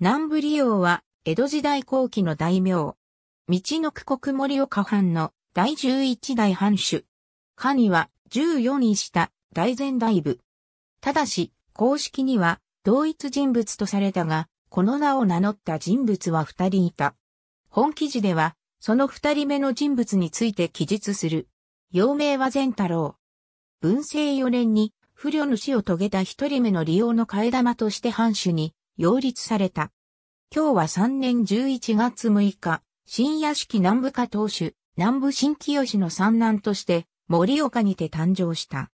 南部利用は、江戸時代後期の大名。道の区国森岡藩の第11代藩主。下には14位た大前大部。ただし、公式には同一人物とされたが、この名を名乗った人物は二人いた。本記事では、その二人目の人物について記述する。陽名は善太郎。文政四年に、不慮の死を遂げた一人目の利用の替え玉として藩主に擁立された。今日は3年11月6日、新屋敷南部下当主、南部新清の三男として、森岡にて誕生した。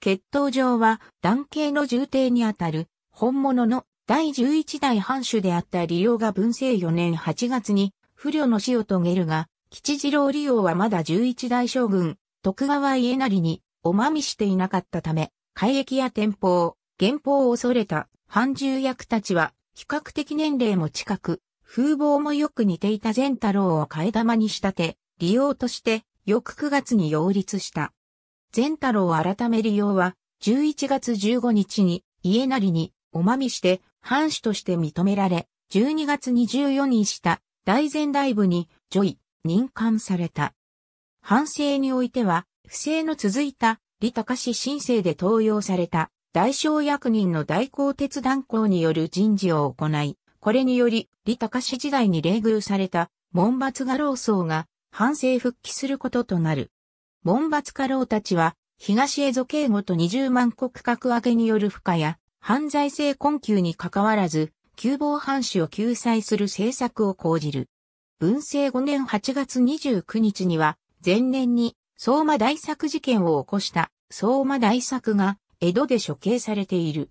血統上は、男系の重帝にあたる、本物の第11代藩主であった利用が文政4年8月に、不慮の死を遂げるが、吉次郎利用はまだ11代将軍、徳川家成に、おまみしていなかったため、海役や天保、原法を恐れた半重役たちは、比較的年齢も近く、風貌もよく似ていた善太郎を替え玉に仕立て、利用として、翌9月に擁立した。善太郎改め利用は、11月15日に、家なりに、おまみして、藩主として認められ、12月1 4日した、大前大部に、ジョイ、任官された。反省においては、不正の続いた、李隆史新請で登用された、大小役人の代行鉄断行による人事を行い、これにより、李隆史時代に冷遇された、門閥家老僧が、反省復帰することとなる。門閥家老たちは、東江夷警護と20万国格上げによる負荷や、犯罪性困窮に関わらず、旧防藩主を救済する政策を講じる。文政5年8月29日には、前年に、相馬大作事件を起こした、相馬大作が、江戸で処刑されている。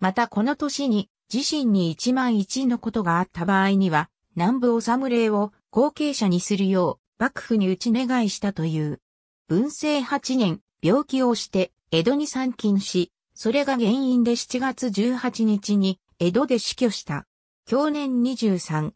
またこの年に自身に一万一のことがあった場合には、南部治令を後継者にするよう幕府に打ち願いしたという。文政8年、病気をして江戸に参勤し、それが原因で7月18日に江戸で死去した。去年23。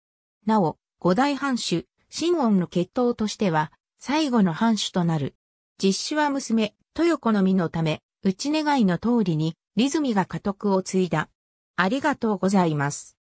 なお、五大藩主、新恩の血統としては、最後の藩主となる。実子は娘、豊子の身のため、内願いの通りに、リズミが家督を継いだ。ありがとうございます。